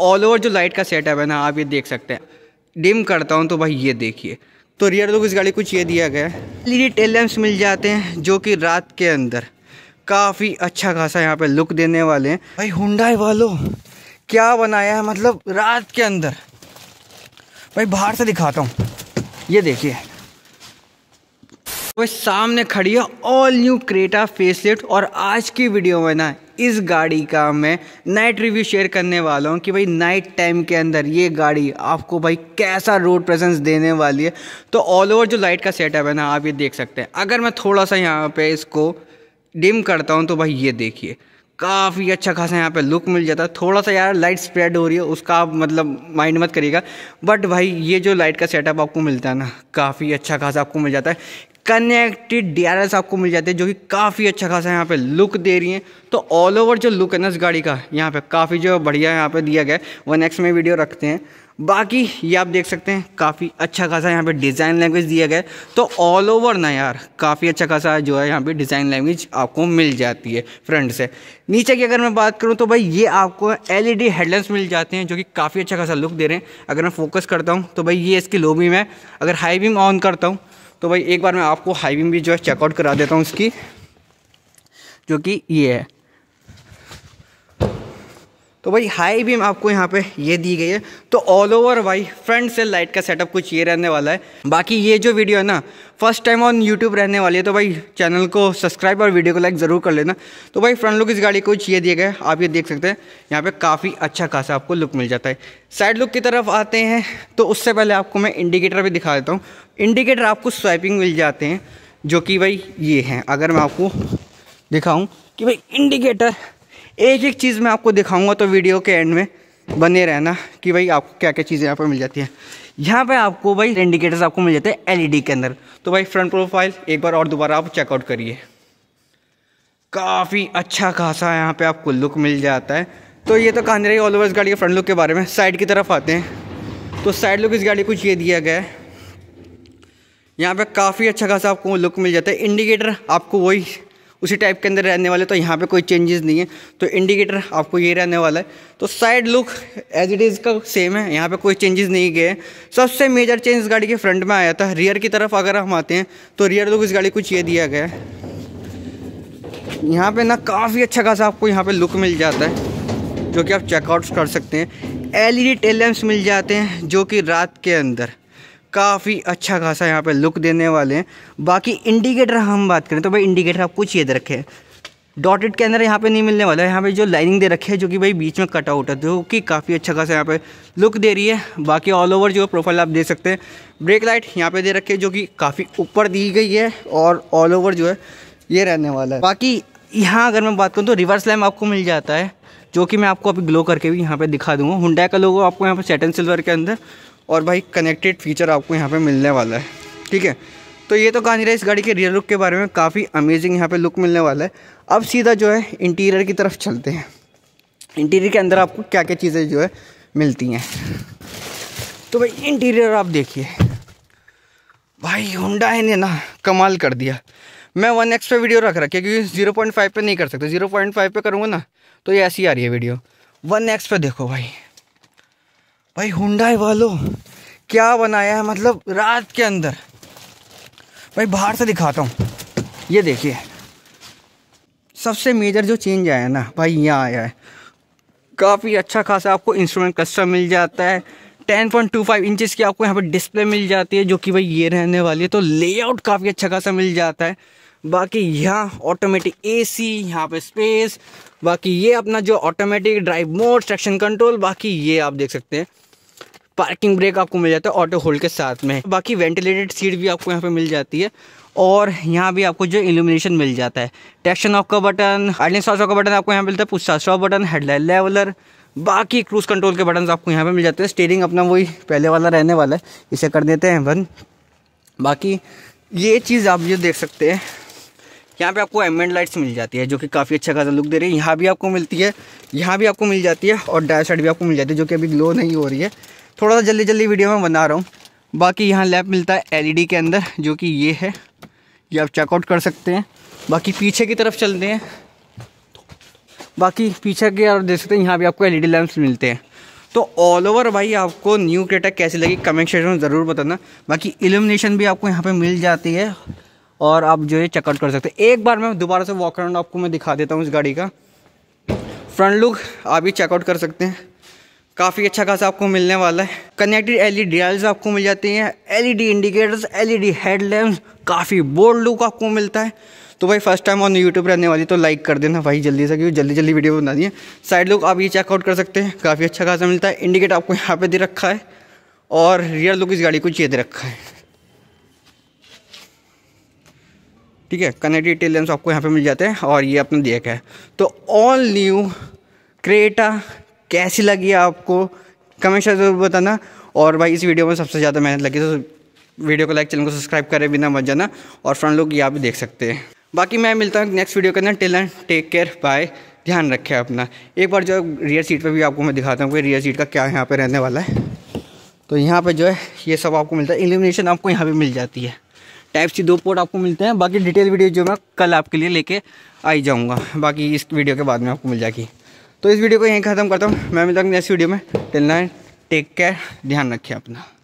all over जो light का setup है ना आप ये देख सकते हैं डिम करता हूँ तो भाई ये देखिए तो रियर लुक इस गाड़ी कुछ ये दिया गया है एलईडी टेल लैम्प्स मिल जाते हैं जो कि रात के अंदर काफ़ी अच्छा खासा यहाँ पे लुक देने वाले हैं भाई हुंडाई वालों क्या बनाया है मतलब रात के अंदर भाई बाहर से दिखाता हूँ ये देखिए भाई सामने खड़ी है ऑल न्यू क्रेटा फेस और आज की वीडियो में ना इस गाड़ी का मैं नाइट रिव्यू शेयर करने वाला हूँ कि भाई नाइट टाइम के अंदर ये गाड़ी आपको भाई कैसा रोड प्रेजेंस देने वाली है तो ऑल ओवर जो लाइट का सेटअप है ना आप ये देख सकते हैं अगर मैं थोड़ा सा यहाँ पर इसको डिम करता हूँ तो भाई ये देखिए काफ़ी अच्छा खासा यहाँ पे लुक मिल जाता है थोड़ा सा यार लाइट स्प्रेड हो रही है उसका आप मतलब माइंड मत करिएगा बट भाई ये जो लाइट का सेटअप आपको मिलता है ना काफ़ी अच्छा खासा आपको मिल जाता है कनेक्टेड डी आर एस आपको मिल जाते हैं जो कि काफ़ी अच्छा खासा यहाँ पे लुक दे रही हैं तो ऑल ओवर जो लुक है ना इस गाड़ी का यहाँ पे काफ़ी जो बढ़िया यहाँ पे दिया गया है वो नेक्स्ट में वीडियो रखते हैं बाकी ये आप देख सकते हैं काफ़ी अच्छा खासा यहाँ पे डिज़ाइन लैंग्वेज दिया गया है तो ऑल ओवर ना यार काफ़ी अच्छा खासा जो है यहाँ पे डिज़ाइन लैंग्वेज आपको मिल जाती है फ्रंट से नीचे की अगर मैं बात करूँ तो भाई ये आपको एलईडी हेडलाइट्स e मिल जाते हैं जो कि काफ़ी अच्छा खासा लुक दे रहे हैं अगर मैं फोकस करता हूँ तो भाई ये इसकी लो बीम है अगर हाई बीम ऑन करता हूँ तो भाई एक बार मैं आपको हाई बीम भी जो है चेकआउट करा देता हूँ इसकी जो कि ये है तो भाई हाई बीम आपको यहाँ पे ये दी गई है तो ऑल ओवर भाई फ्रंट से लाइट का सेटअप कुछ ये रहने वाला है बाकी ये जो वीडियो है ना फर्स्ट टाइम ऑन यूट्यूब रहने वाली है तो भाई चैनल को सब्सक्राइब और वीडियो को लाइक ज़रूर कर लेना तो भाई फ्रंट लुक इस गाड़ी को कुछ ये दिए गए आप ये देख सकते हैं यहाँ पर काफ़ी अच्छा खासा आपको लुक मिल जाता है साइड लुक की तरफ आते हैं तो उससे पहले आपको मैं इंडिकेटर भी दिखा देता हूँ इंडिकेटर आपको स्वाइपिंग मिल जाते हैं जो कि भाई ये हैं अगर मैं आपको दिखाऊँ कि भाई इंडिकेटर एक एक चीज़ मैं आपको दिखाऊंगा तो वीडियो के एंड में बने रहना कि भाई आपको क्या क्या चीज़ें यहाँ पर मिल जाती हैं यहाँ पे आपको भाई इंडिकेटर्स आपको मिल जाते हैं एलईडी e के अंदर तो भाई फ्रंट प्रोफाइल एक बार और दोबारा आप चेकआउट करिए काफ़ी अच्छा खासा यहाँ पर आपको लुक मिल जाता है तो ये तो कहानी रही ऑल ओवर इस गाड़ी के फ्रंट लुक के बारे में साइड की तरफ आते हैं तो साइड लुक इस गाड़ी को ये दिया गया है यहाँ पे काफ़ी अच्छा खासा आपको लुक मिल जाता है इंडिकेटर आपको वही उसी टाइप के अंदर रहने वाले तो यहाँ पे कोई चेंजेस नहीं है तो इंडिकेटर आपको ये रहने वाला है तो side look as it is का सेम है यहाँ पे कोई चेंजेस नहीं गए सबसे मेजर चेंज इस गाड़ी के फ्रंट में आया था रियर की तरफ अगर हम आते हैं तो रियर लुक इस गाड़ी कुछ ये दिया गया है यहाँ पर ना काफ़ी अच्छा खासा आपको यहाँ पर लुक मिल जाता है जो कि आप चेकआउट कर सकते हैं एल ई e मिल जाते हैं जो कि रात के अंदर काफ़ी अच्छा खासा यहाँ पे लुक देने वाले हैं बाकी इंडिकेटर हम बात करें तो भाई इंडिकेटर आप कुछ ये दे रखे हैं डॉटेड के अंदर यहाँ पे नहीं मिलने वाला है यहाँ पे जो लाइनिंग दे रखी है जो कि भाई बीच में कट आउट है जो कि काफ़ी अच्छा खासा यहाँ पे लुक दे रही है बाकी ऑल ओवर जो प्रोफाइल आप दे सकते हैं ब्रेक लाइट यहाँ पे दे रखी है जो कि काफ़ी ऊपर दी गई है और ऑल ओवर जो है ये रहने वाला है बाकी यहाँ अगर मैं बात करूँ तो रिवर्स लैम्प आपको मिल जाता है जो कि मैं आपको अभी ग्लो करके भी यहाँ पे दिखा दूँगा हुंडा का लोगो आपको यहाँ पे सेटन सिल्वर के अंदर और भाई कनेक्टेड फीचर आपको यहाँ पे मिलने वाला है ठीक है तो ये तो कहानी रहा इस गाड़ी के रियर लुक के बारे में काफ़ी अमेजिंग यहाँ पे लुक मिलने वाला है अब सीधा जो है इंटीरियर की तरफ चलते हैं इंटीरियर के अंदर आपको क्या क्या चीज़ें जो है मिलती हैं तो भाई इंटीरियर आप देखिए भाई हुडा है ना कमाल कर दिया मैं वन एक्स पे वीडियो रख रहा क्योंकि जीरो पॉइंट फाइव नहीं कर सकते जीरो पॉइंट फाइव पे करूँगा ना तो ये ऐसी आ रही है वीडियो वन एक्स पे देखो भाई भाई हुंडाई वालों क्या बनाया है मतलब रात के अंदर भाई बाहर से दिखाता हूँ ये देखिए सबसे मेजर जो चेंज आया ना भाई यहाँ आया है काफ़ी अच्छा खासा आपको इंस्ट्रूमेंट कस्टम मिल जाता है 10.25 इंचज की आपको यहाँ पर डिस्प्ले मिल जाती है जो कि भाई ये रहने वाली है तो लेआउट काफ़ी अच्छा खासा मिल जाता है बाकी यहाँ ऑटोमेटिक एसी यहाँ पे स्पेस बाकी ये अपना जो automatic drive mode traction control बाकी ये आप देख सकते हैं पार्किंग ब्रेक आपको मिल जाता है ऑटो होल्ड के साथ में बाकी वेंटिलेटेड सीट भी आपको यहाँ पे मिल जाती है और यहाँ भी आपको जो इल्यूमिनेशन मिल जाता है टैक्शन ऑफ का बटन आइलेंस ऑफ का बटन आपको यहाँ मिलता है पुस्ता स्टॉप बटन हेडलाइट लेवलर बाकी क्रूज कंट्रोल के बटन आपको यहाँ पे मिल जाते हैं स्टेयरिंग अपना वही पहले वाला रहने वाला है इसे कर देते हैं बंद बाकी ये चीज़ आप जो देख सकते हैं यहाँ पे आपको एमेंड लाइट्स मिल जाती है जो कि काफ़ी अच्छा खासा लुक दे रही है यहाँ भी आपको मिलती है यहाँ भी आपको मिल जाती है और डायर साइड भी आपको मिल जाती है जो कि अभी ग्लो नहीं हो रही है थोड़ा सा जल्दी जल्दी वीडियो में बना रहा हूँ बाकी यहाँ लैम्प मिलता है एल के अंदर जो कि ये है ये आप चेकआउट कर सकते हैं बाकी पीछे की तरफ चलते हैं बाकी पीछे के आप देख सकते हैं यहाँ भी आपको एलईडी लैंप्स मिलते हैं तो ऑल ओवर भाई आपको न्यू क्रेटा कैसी लगी कमेंट सेक्शन में ज़रूर बताना बाकी इल्यूमिनेशन भी आपको यहाँ पे मिल जाती है और आप जो है चेकआउट कर सकते हैं एक बार मैं दोबारा से वॉक अराउंड आपको मैं दिखा देता हूँ इस गाड़ी का फ्रंट लुक आप ही चेकआउट कर सकते हैं काफ़ी अच्छा खासा आपको मिलने वाला है कनेक्टेड एलईडी ई आपको मिल जाती हैं एलईडी इंडिकेटर्स एलईडी हेडलैम्प्स काफ़ी बोल्ड लुक आपको मिलता है तो भाई फर्स्ट टाइम ऑन यूट्यूब रहने वाली तो लाइक कर देना भाई जल्दी से क्योंकि जल्दी जल्दी वीडियो बना दिए साइड लुक आप ये चेकआउट कर सकते हैं काफ़ी अच्छा खासा मिलता है इंडिकेटर आपको यहाँ पे दे रखा है और रियर लुक इस गाड़ी को चे दे रखा है ठीक है कनेडी टेल आपको यहाँ पे मिल जाते हैं और ये अपना देखा है तो ऑल न्यू क्रेटा कैसी लगी आपको कमेंट ज़रूर बताना और भाई इस वीडियो में सबसे ज़्यादा मेहनत लगी तो वीडियो को लाइक चैनल को सब्सक्राइब करें बिना मत जाना और फ्रेंड लोग यहाँ भी देख सकते हैं बाकी मैं मिलता हूँ नेक्स्ट वीडियो के अंदर टेल एंड टेक केयर बाय ध्यान रखें अपना एक बार जो रियर सीट पे भी आपको मैं दिखाता हूँ कि रियर सीट का क्या यहाँ पे रहने वाला है तो यहाँ पे जो है ये सब आपको मिलता है इल्यूमिनेशन आपको यहाँ पे मिल जाती है टाइप सी दो पोर्ट आपको मिलते हैं बाकी डिटेल वीडियो जो मैं कल आपके लिए लेके आई जाऊँगा बाकी इस वीडियो के बाद में आपको मिल जाएगी तो इस वीडियो को यहीं ख़त्म करता हूँ मैं मिलता हूँ नेक्स्ट वीडियो में टिल नाइन टेक केयर ध्यान रखिए अपना